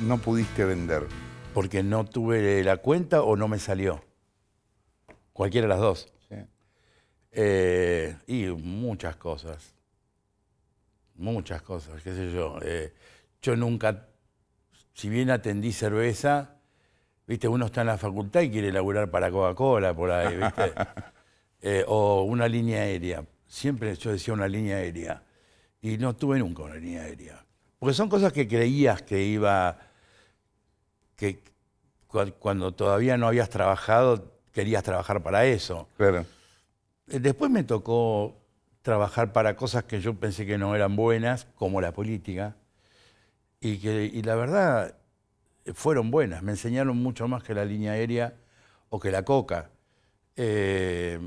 no pudiste vender? Porque no tuve la cuenta o no me salió. Cualquiera de las dos. Eh, y muchas cosas. Muchas cosas, qué sé yo. Eh, yo nunca, si bien atendí cerveza, viste, uno está en la facultad y quiere laburar para Coca-Cola por ahí, viste. Eh, o una línea aérea. Siempre yo decía una línea aérea. Y no tuve nunca una línea aérea. Porque son cosas que creías que iba, que cuando todavía no habías trabajado, querías trabajar para eso. Claro. Eh, después me tocó trabajar para cosas que yo pensé que no eran buenas, como la política, y que la verdad eh, fueron buenas, me enseñaron mucho más que la línea aérea o que la coca. Eh,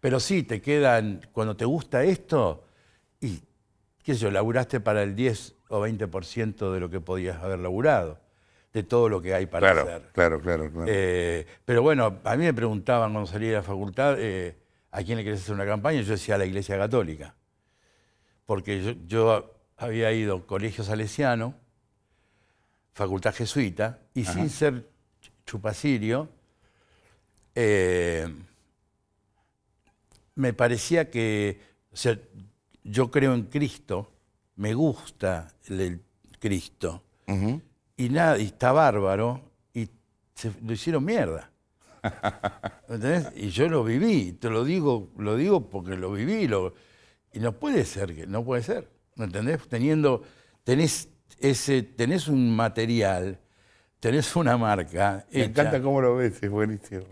pero sí, te quedan, cuando te gusta esto, qué sé yo, laburaste para el 10 o 20% de lo que podías haber laburado, de todo lo que hay para hacer. Claro, claro, claro. Eh, pero bueno, a mí me preguntaban cuando salí de la facultad, eh, ¿a quién le querés hacer una campaña? Yo decía a la Iglesia Católica, porque yo, había ido a colegio salesiano, facultad jesuita, y sin ser chupacirio, eh, me parecía que yo creo en Cristo, me gusta el, Cristo, y, nada, y está bárbaro, y lo hicieron mierda. ¿Entendés? Y yo lo viví, te lo digo, lo digo porque lo viví, y no puede ser, que no puede ser, ¿me entendés? Teniendo, tenés, ese, tenés un material, tenés una marca. Me encanta cómo lo ves, es buenísimo.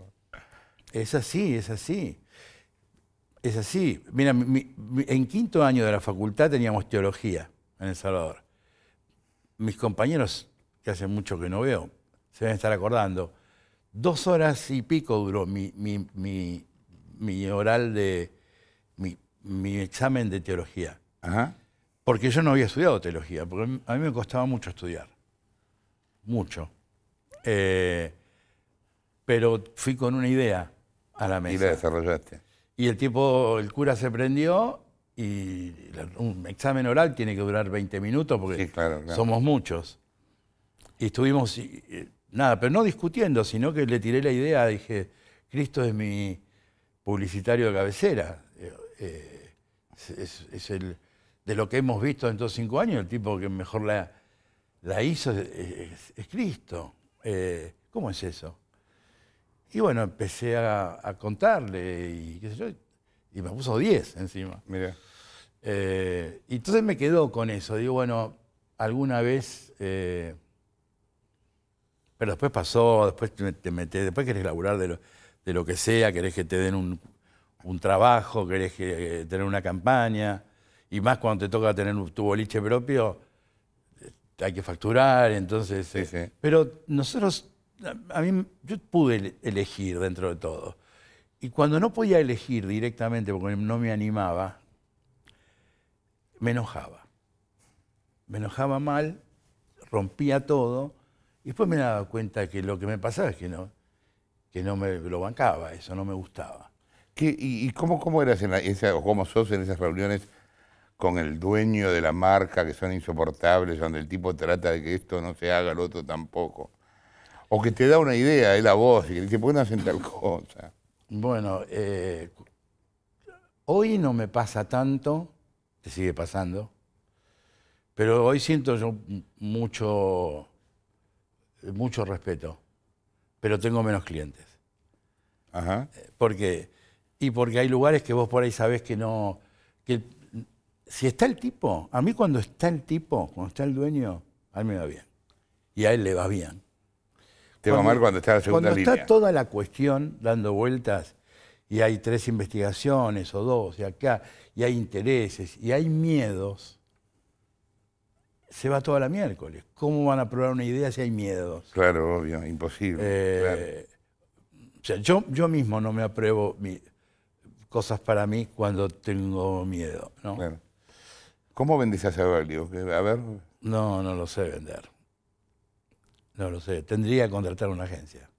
Es así, es así. Es así. Mira, en quinto año de la facultad teníamos teología en El Salvador. Mis compañeros, que hace mucho que no veo, se van a estar acordando, dos horas y pico duró mi, oral de, mi, examen de teología. Porque yo no había estudiado teología, porque a mí me costaba mucho estudiar. Mucho. Eh, pero fui con una idea a la mesa. Y la desarrollaste. Y el tipo, el cura se prendió y un examen oral tiene que durar 20 minutos porque somos muchos. Y estuvimos, eh, nada, pero no discutiendo, sino que le tiré la idea, dije, Cristo es mi publicitario de cabecera, eh, eh, es, el de lo que hemos visto en estos cinco años, el tipo que mejor la, hizo es, Cristo. ¿Cómo es eso? Y bueno, empecé a, contarle y qué sé yo, y me puso 10 encima. Mira. Eh, y entonces me quedó con eso. Digo, bueno, alguna vez. Eh, pero después pasó, después te, te después querés laburar de lo, de lo, que sea, querés que te den un, trabajo, querés que, eh, tener una campaña. Y más cuando te toca tener tu boliche propio, hay que facturar, entonces. Pero nosotros a mí yo pude elegir dentro de todo. Y cuando no podía elegir directamente porque no me animaba, me enojaba. Me enojaba mal, rompía todo, y después me daba cuenta que lo que me pasaba es que no, que no me lo bancaba, eso no me gustaba. ¿Y, cómo, cómo, eras en la, esa, o cómo sos en esas reuniones con el dueño de la marca que son insoportables, donde el tipo trata de que esto no se haga, el otro tampoco? o que te da una idea de eh, la voz y que te qué a hacer tal cosa. Bueno, eh, hoy no me pasa tanto, te sigue pasando, pero hoy siento yo mucho, mucho respeto, pero tengo menos clientes. Porque, y porque hay lugares que vos por ahí sabés que no... Que, si está el tipo, a mí cuando está el tipo, cuando está el dueño, a mí me va bien. Y a él le va bien cuando está toda la cuestión dando vueltas y hay tres investigaciones o dos y acá, y hay intereses y hay miedos, se va toda la miércoles. ¿Cómo van a probar una idea si hay miedos? Claro, obvio, imposible. Eh, yo, yo mismo no me apruebo cosas para mí cuando tengo miedo, ¿Cómo vendes a Sabalio? A ver. No, no lo sé vender. No lo sé, tendría que contratar una agencia.